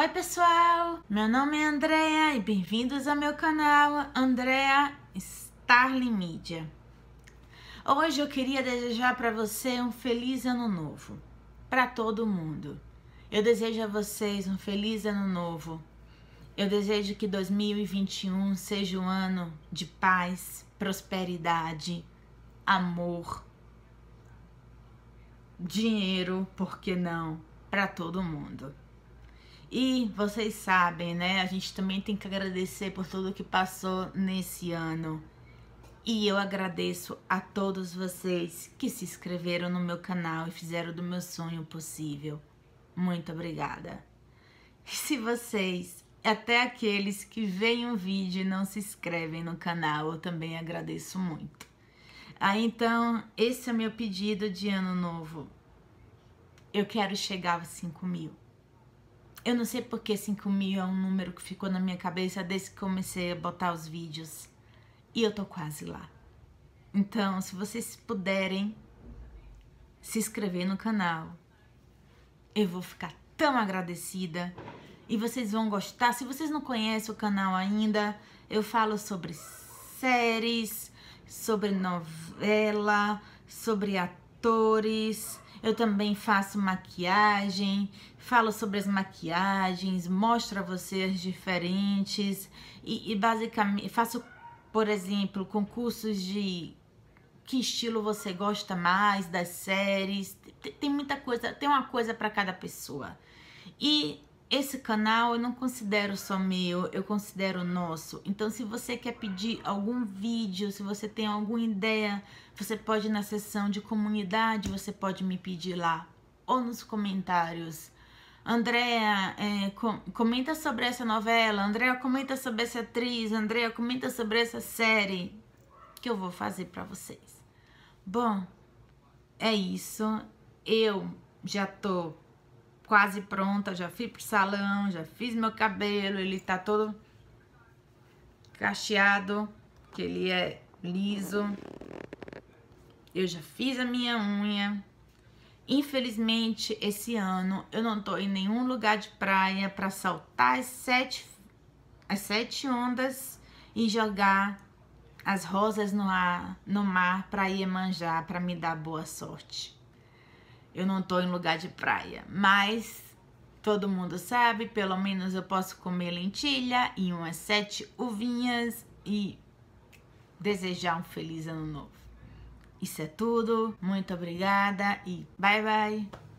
Oi pessoal, meu nome é Andrea e bem-vindos ao meu canal Andrea Starling Media. Hoje eu queria desejar para você um feliz ano novo, para todo mundo. Eu desejo a vocês um feliz ano novo. Eu desejo que 2021 seja um ano de paz, prosperidade, amor, dinheiro, por que não, para todo mundo. E vocês sabem, né? A gente também tem que agradecer por tudo que passou nesse ano. E eu agradeço a todos vocês que se inscreveram no meu canal e fizeram do meu sonho possível. Muito obrigada. E se vocês, até aqueles que veem o um vídeo e não se inscrevem no canal, eu também agradeço muito. Ah, então, esse é o meu pedido de ano novo. Eu quero chegar aos 5 mil. Eu não sei porque 5 mil é um número que ficou na minha cabeça desde que comecei a botar os vídeos. E eu tô quase lá. Então, se vocês puderem se inscrever no canal, eu vou ficar tão agradecida. E vocês vão gostar. Se vocês não conhecem o canal ainda, eu falo sobre séries, sobre novela, sobre atores eu também faço maquiagem, falo sobre as maquiagens, mostro a vocês diferentes e, e basicamente faço, por exemplo, concursos de que estilo você gosta mais das séries. Tem, tem muita coisa, tem uma coisa para cada pessoa. E esse canal eu não considero só meu, eu considero nosso. Então, se você quer pedir algum vídeo, se você tem alguma ideia, você pode ir na seção de comunidade, você pode me pedir lá ou nos comentários. Andréa, é, comenta sobre essa novela. Andréa, comenta sobre essa atriz. Andréa, comenta sobre essa série que eu vou fazer para vocês. Bom, é isso. Eu já tô quase pronta, já fui pro salão, já fiz meu cabelo, ele tá todo cacheado, que ele é liso. Eu já fiz a minha unha. Infelizmente, esse ano eu não tô em nenhum lugar de praia para saltar as sete, as sete ondas e jogar as rosas no ar, no mar para ir manjar, para me dar boa sorte eu não tô em lugar de praia, mas todo mundo sabe, pelo menos eu posso comer lentilha e umas sete uvinhas e desejar um feliz ano novo. Isso é tudo, muito obrigada e bye bye!